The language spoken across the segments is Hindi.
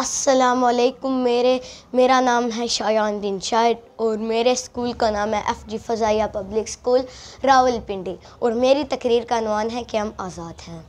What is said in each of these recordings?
असलकुम मेरे मेरा नाम है शायान दिन शायद और मेरे स्कूल का नाम है F G Fazaia public school Rawalpindi और मेरी तकरीर का नवान है कि हम आज़ाद हैं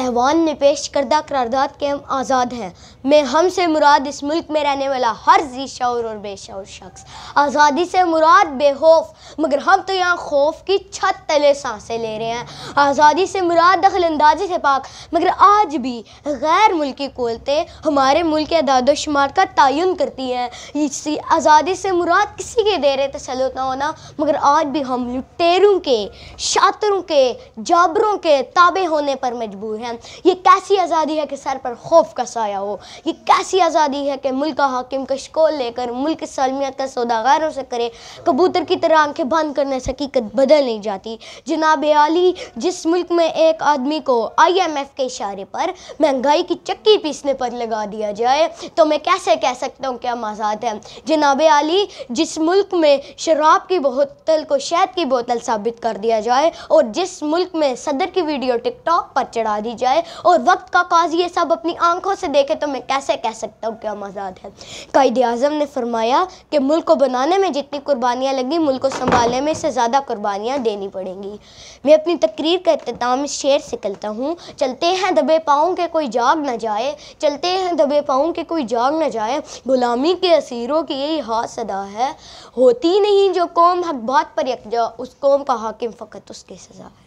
अहवान ने पेश करदा करारदाद के हम आज़ाद हैं मैं हम से मुराद इस मुल्क में रहने वाला हर जी शौर और बेशौर शख्स आज़ादी से मुराद बेहोफ मगर हम तो यहाँ खौफ की छत तले सांसें ले रहे हैं आज़ादी से मुराद दखल अंदाजी से पाक मगर आज भी गैर मुल्की कोलते हमारे मुल्क के दादोशुमार का तयन करती हैं इसी आज़ादी से मुराद किसी के दे रहे तसलुत ना होना मगर आज भी हम लुटेरों के शातरों के जाबरों के ताबे होने पर मजबूर हैं ये कैसी आज़ादी है कि सर पर खौफ का साया हो ये कैसी आज़ादी है कि मुल्क का हाकिम कशकोल लेकर मुल्क सालमियत का सौदागारों से करे कबूतर की तरह आंखें बंद करने से हकीकत बदल नहीं जाती जनाब आली जिस मुल्क में एक आदमी को आई एम एफ के इशारे पर महंगाई की चक्की पीसने पर लगा दिया जाए तो मैं कैसे कह सकता हूँ कि हम आज़ाद हैं जनाब आली जिस इस मुल्क में शराब की बोतल को शहद की बोतल साबित कर दिया जाए और जिस मुल्क में सदर की वीडियो टिकटॉक पर चढ़ा दी जाए और वक्त का काज ये सब अपनी आंखों से देखे तो मैं कैसे कह सकता हूँ कि हम आज़ाद हैं कायद अजम ने फरमाया कि मुल्क को बनाने में जितनी कुर्बानियाँ लगी मुल्क को संभालने में इससे ज़्यादा कुर्बानियाँ देनी पड़ेंगी मैं अपनी तकरीर का अख्ताम इस शेर से करता हूँ चलते हैं दबे पाँव के कोई जाग ना जाए चलते हैं दबे पाँव के कोई जाग ना जाए गुलामी के असीरों की यही हाथ सदा है होती नहीं जो कौम हक बहुत पर उस कौम का हाकिम फ़कत उसके सज़ा है